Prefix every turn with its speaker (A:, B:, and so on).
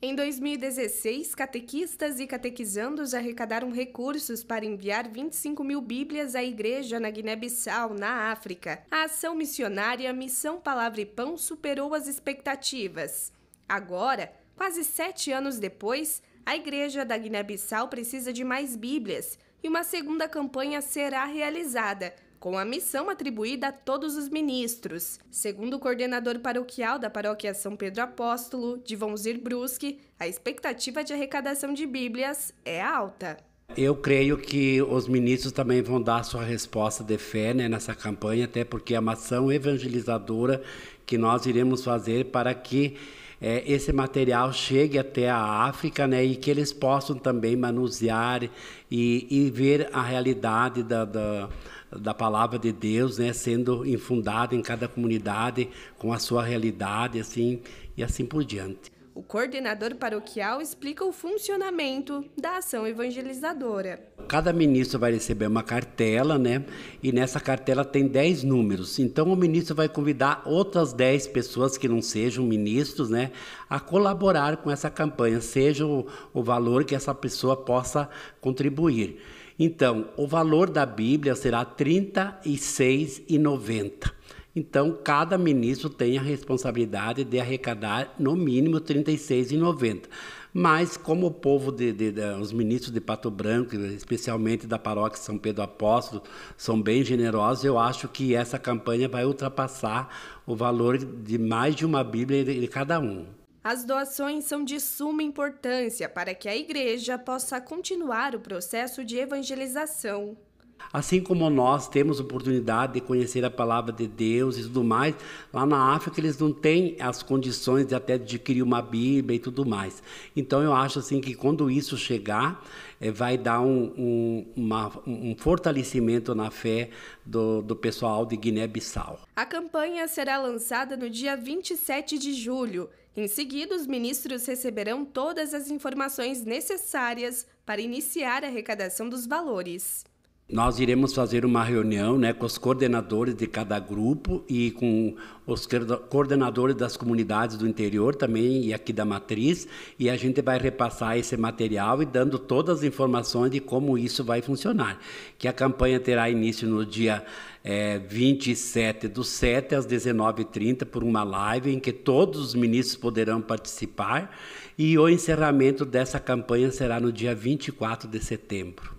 A: Em 2016, catequistas e catequizandos arrecadaram recursos para enviar 25 mil Bíblias à igreja na Guiné-Bissau, na África. A ação missionária Missão Palavra e Pão superou as expectativas. Agora, quase sete anos depois, a igreja da Guiné-Bissau precisa de mais Bíblias e uma segunda campanha será realizada com a missão atribuída a todos os ministros. Segundo o coordenador paroquial da paróquia São Pedro Apóstolo, Divonzir Brusque, a expectativa de arrecadação de Bíblias é alta.
B: Eu creio que os ministros também vão dar sua resposta de fé né, nessa campanha, até porque é uma ação evangelizadora que nós iremos fazer para que é, esse material chegue até a África né, e que eles possam também manusear e, e ver a realidade da, da da palavra de Deus, né, sendo infundada em cada comunidade com a sua realidade, assim e assim por diante.
A: O coordenador paroquial explica o funcionamento da ação evangelizadora.
B: Cada ministro vai receber uma cartela, né? E nessa cartela tem 10 números. Então o ministro vai convidar outras 10 pessoas que não sejam ministros, né, a colaborar com essa campanha, seja o, o valor que essa pessoa possa contribuir. Então, o valor da Bíblia será R$ 36,90. Então, cada ministro tem a responsabilidade de arrecadar no mínimo R$ 36,90. Mas, como o povo, de, de, de, os ministros de Pato Branco, especialmente da paróquia São Pedro Apóstolo, são bem generosos, eu acho que essa campanha vai ultrapassar o valor de mais de uma Bíblia de cada um.
A: As doações são de suma importância para que a igreja possa continuar o processo de evangelização.
B: Assim como nós temos oportunidade de conhecer a palavra de Deus e tudo mais, lá na África eles não têm as condições de até adquirir uma Bíblia e tudo mais. Então eu acho assim que quando isso chegar, é, vai dar um, um, uma, um, fortalecimento na fé do, do pessoal de Guiné-Bissau.
A: A campanha será lançada no dia 27 de julho. Em seguida, os ministros receberão todas as informações necessárias para iniciar a arrecadação dos valores
B: nós iremos fazer uma reunião né, com os coordenadores de cada grupo e com os coordenadores das comunidades do interior também e aqui da matriz, e a gente vai repassar esse material e dando todas as informações de como isso vai funcionar. Que a campanha terá início no dia é, eh, 27 do 7 às 19h30 por uma live em que todos os ministros poderão participar, e o encerramento dessa campanha será no dia 24 de setembro.